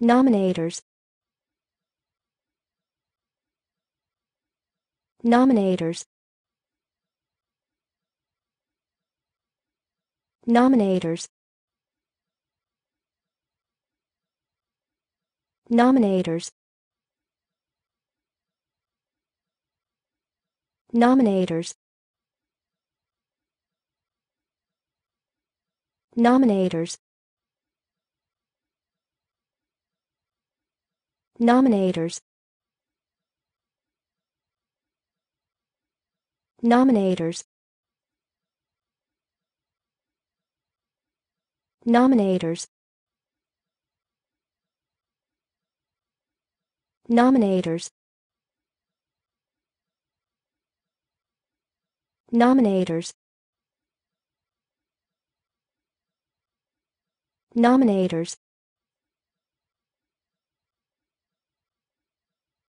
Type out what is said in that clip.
Nominators Nominators Nominators Nominators Nominators Nominators Nominators Nominators Nominators Nominators Nominators Nominators